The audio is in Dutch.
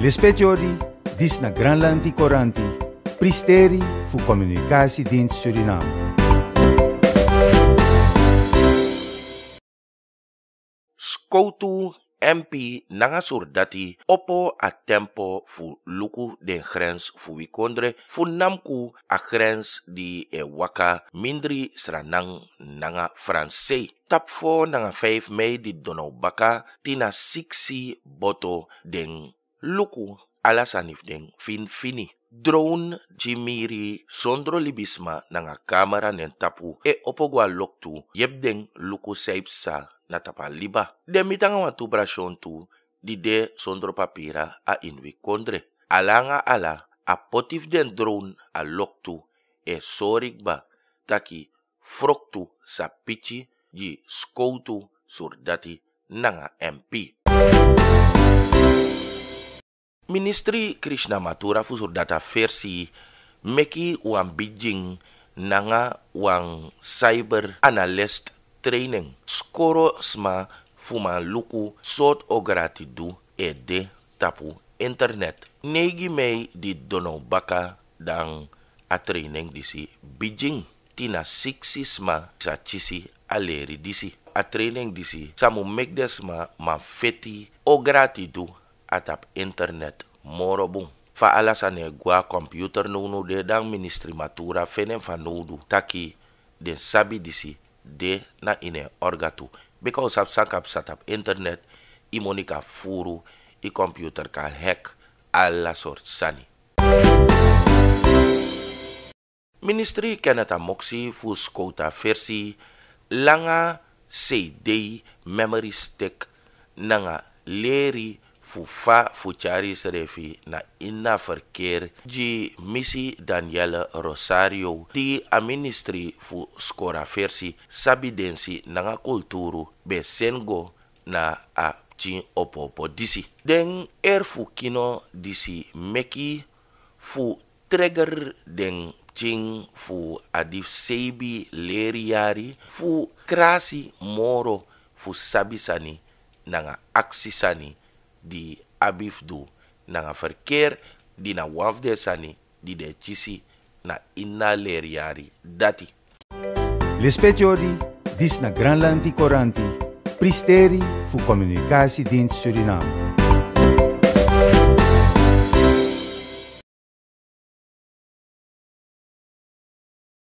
L'ispetjori dis na Granlandi Coranti, pristeri fu communicatie dienst Suriname. Skoutu MP nanga surdati opo a tempo fu luku den grens fu wikondre fu namku a grens di e waka mindri sranang nanga fransei tap fo nanga 5 mei di donau baka tina 6 boto den luku ala sanifdeng fin fini. Drone jimiri sondro libisma nga kamera nen tapu e opogwa loktu yebdeng luku sa na liba. De mitanga watu brashon tu di de sondro papira a inwi kondre. Alanga ala a potif drone a loktu e sorigba taki froktu sa pichi ji skoutu surdati nanga MP. Ministri Krishnamatura fusur data versi meki wang Beijing nanga wang cyber analyst training. Skoro sma fuma luku sot ogratidu du e de tapu internet. Negi mei di dono baka dan a training disi Beijing. Tina siksi sma sa chisi aleri disi. A training disi samu mekdesma ma feti o du atap internet morobung. fa alasan e gua computer nunu de dang ministri matura fenem fa nudu taki de sabi disi de na ine orgatu beko sab sakap satap internet imonika furu i komputer ka hack ala sort sani Ministri Kenata moksi fus kota versi langa CD memory stick nanga leri fu fa Fucharis Refi na inna verkeer di misi Daniele Rosario di a ministry fu skora versi sabidensi nanga kulturu besengo na a Chin opopo disi den er fu kino disi meki fu trigger den ching fu adif sebi leriari fu krasi moro fu sabisani nanga aksisani di abif du nanga verkeer di na wafde sani di de chisi na inna ler yari dati lespetiori dis na granlanti Koranti, pristeri fu communicatiedienst suriname